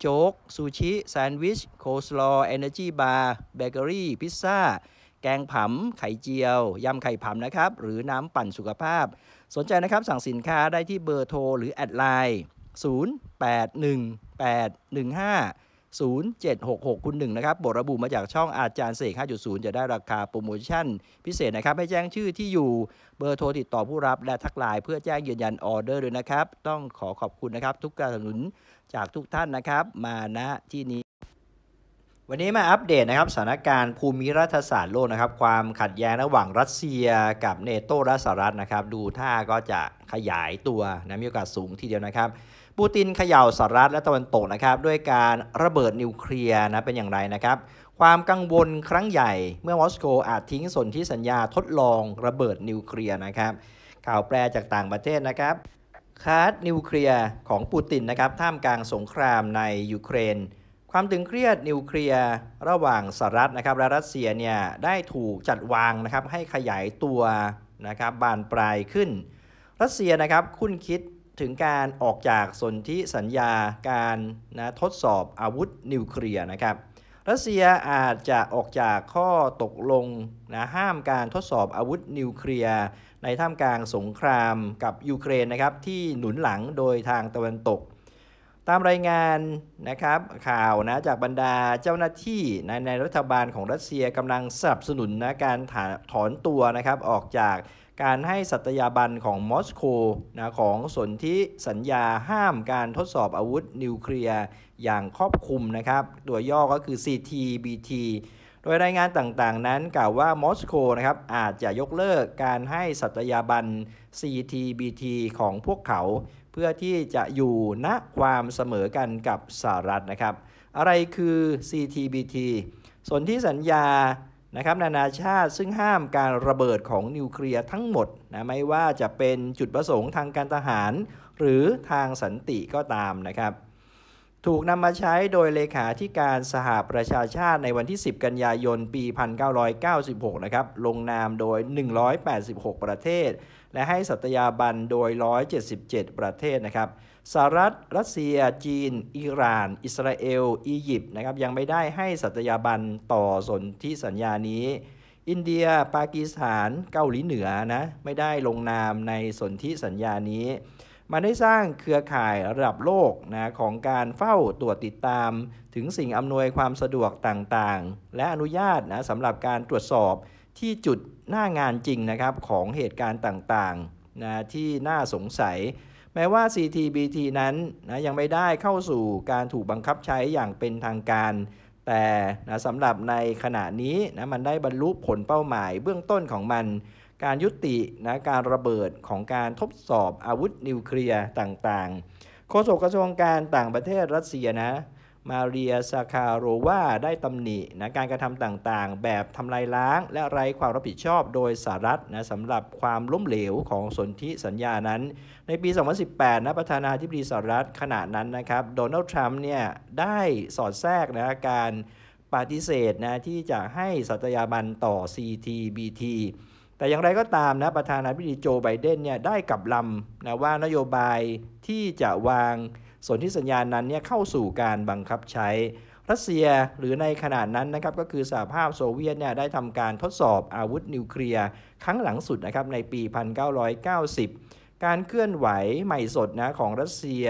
โจ๊ก ซูชิ แซนด์วิชโคสลอเอเนอร์จีบาร์เบเกอรี่ พิซซ่า แกงผำ ไข่เจียวยำไข่ผำนะครับหรือน้ำปั่นสุขภาพ สนใจนะครับสั่งสินค้าได้ที่เบอร์โทรหรือแอดไลน์0 8 1 8 1 5 0766คุณหนึ่งนะครับบทระบุมาจากช่องอาจารย์เสก5.0 จะได้ราคาโปรโมชั่น พิเศษนะครับ ให้แจ้งชื่อที่อยู่เบอร์โทรติดต่อผู้รับและทักไลน์เพื่อแจ้งยืนยันออเดอร์ด้วยนะครับ ต้องขอขอบคุณนะครับทุกการสนับสนุนจากทุกท่านนะครับ มาณที่นี้ วันนี้มาอัปเดตนะครับ สถานการณ์ภูมิรัฐศาสตร์โลกนะครับ ความขัดแย้งระหว่างรัสเซีย กับเนโตและสหรัฐนะครับ ดูท่าก็จะขยายตัวนะมีโอกาสสูงทีเดียวนะครับปูตินเขย่าสหรัฐและตะวันตกนะครับ ด้วยการระเบิดนิวเคลียร์นะเป็นอย่างไรนะครับความกังวลครั้งใหญ่ เมื่อมอสโกอาจทิ้งสนธิสัญญาทดลองระเบิดนิวเคลียร์นะครับข่าวแปลจากต่างประเทศนะครับคาร์ดนิวเคลียร์ของปูตินนะครับท่ามกลางสงครามในยูเครน ความตึงเครียดนิวเคลียร์ระหว่างสหรัฐนะครับ และรัสเซียเนี่ยได้ถูกจัดวางนะครับให้ขยายตัวนะครับบานปลายขึ้น รัสเซียนะครับคุ้นคิดถึงการออกจากสนธิสัญญาการนะทดสอบอาวุธนิวเคลียร์นะครับ รัสเซียอาจจะออกจากข้อตกลงนะห้ามการทดสอบอาวุธนิวเคลียร์ในท่ามกลางสงครามกับยูเครนนะครับที่หนุนหลังโดยทางตะวันตก ตามรายงานนะครับข่าวนะจากบรรดาเจ้าหน้าที่ในในรัฐบาลของรัสเซียกำลังสนับสนุนนะการถอนตัวนะครับออกจากการให้สัตยาบันของมอสโกนะของสนธิสัญญาห้ามการทดสอบอาวุธนิวเคลียร์ อย่างครอบคลุมนะครับ ตัวย่อก็คือ CTBT โดยรายงานต่างๆนั้น กล่าวว่ามอสโกนะครับอาจจะยกเลิกการให้สัตยาบัน CTBT ของพวกเขา เพื่อที่จะอยู่ณความเสมอกันกับสหรัฐนะครับ อะไรคือ CTBT สนที่สัญญานะครับนานาชาติซึ่งห้ามการระเบิดของนิวเคลียร์ทั้งหมดนะไม่ว่าจะเป็นจุดประสงค์ทางการทหาร หรือทางสันติก็ตามนะครับถูกนำมาใช้โดยเลขาธิการสหประชาชาติในวันที่ 10 กันยายน ปี 1996 นะครับ ลงนามโดย 186 ประเทศ และให้สัตยาบันโดย 177 ประเทศนะครับ สหรัฐ รัสเซีย จีน อิหร่าน อิสราเอล อียิปต์ นะครับ ยังไม่ได้ให้สัตยาบันต่อสนธิสัญญานี้ อินเดีย ปากีสถาน เกาหลีเหนือ นะ ไม่ได้ลงนามในสนธิสัญญานี้มันได้สร้างเครือข่ายระดับโลกนะของการเฝ้าตรวจติดตาม ถึงสิ่งอำนวยความสะดวกต่างๆ และอนุญาตนะสำหรับการตรวจสอบที่จุดหน้างานจริงนะครับของเหตุการณ์ต่างๆนะที่น่าสงสัย แม้ว่า CTBT นั้นนะยังไม่ได้เข้าสู่การถูกบังคับใช้อย่างเป็นทางการแต่นะสำหรับในขณะนี้นะมันได้บรรลุผลเป้าหมายเบื้องต้นของมัน การยุตินะการระเบิดของการทดสอบอาวุธนิวเคลียร์ต่างๆโฆษกกระทรวงการต่างประเทศรัสเซียนะมาเรียสาคาโรวาได้ตำหนินะการกระทำต่างๆ แบบทำลายล้าง และไร้ความรับผิดชอบโดยสหรัฐนะสำหรับความล้มเหลวของสนธิสัญญานั้น ในปี 2018นะประธานาธิบดีสหรัฐขณะนั้นนะครับโดนัลด์ทรัมป์เนี่ยได้สอดแทรกนะการปฏิเสธนะที่จะให้สัตยาบันต่อ CTBT แต่อย่างไรก็ตามนะประธานาธิบดีโจไบเดนเนี่ยได้กลับลำนะว่านโยบายที่จะวางส่วนที่สัญญาณนั้นเนี่ยเข้าสู่การบังคับใช้รัสเซียหรือในขณะนั้นนะครับก็คือสหภาพโซเวียตเนี่ยได้ทำการทดสอบอาวุธนิวเคลียร์ ครั้งหลังสุดนะครับในปี 1990 การเคลื่อนไหวใหม่สดนะของรัสเซีย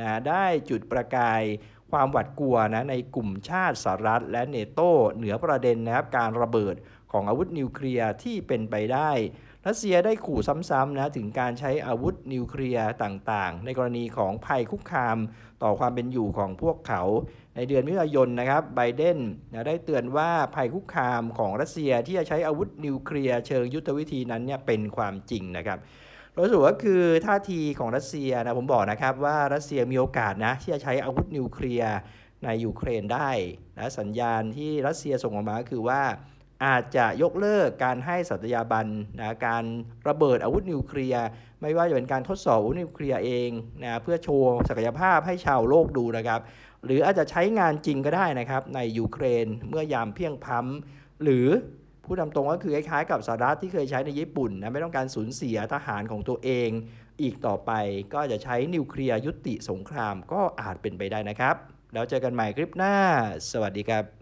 นะได้จุดประกายความหวาดกลัวนะในกลุ่มชาติสหรัฐและเนโตเหนือประเด็นนะครับการระเบิดของอาวุธนิวเคลียร์ที่เป็นไปได้รัสเซียได้ขู่ซ้ำๆนะถึงการใช้อาวุธนิวเคลียร์ต่างๆ ในกรณีของภัยคุกคามต่อความเป็นอยู่ของพวกเขา ในเดือนมิถุนายนนะครับไบเดนได้เตือนว่าภัยคุกคามของรัสเซียที่จะใช้อาวุธนิวเคลียร์เชิงยุทธวิธีนั้นเนี่ยเป็นความจริงนะครับรู้สึกว่าคือท่าทีของรัสเซียนะผมบอกนะครับว่ารัสเซียมีโอกาสนะที่จะใช้อาวุธนิวเคลียร์ในยูเครนได้นะสัญญาณที่รัสเซียส่งออกมาคือว่าอาจจะยกเลิกการให้สัตยาบันนะการระเบิดอาวุธนิวเคลียร์ไม่ว่าจะเป็นการทดสอบอาวุธนิวเคลียร์เองนะเพื่อโชว์ศักยภาพให้ชาวโลกดูนะครับ หรืออาจจะใช้งานจริงก็ได้นะครับ ในยูเครน เมื่อยามเพียงพำ้หรือผู้นำตรงก็คือคล้ายๆกับสหรัฐที่เคยใช้ในญี่ปุ่นนะไม่ต้องการสูญเสียทหารของตัวเอง อีกต่อไปก็จะใช้นิวเคลียร์ยุติสงครามก็อาจเป็นไปได้นะครับแล้วเจอกันใหม่คลิปหน้าสวัสดีครับ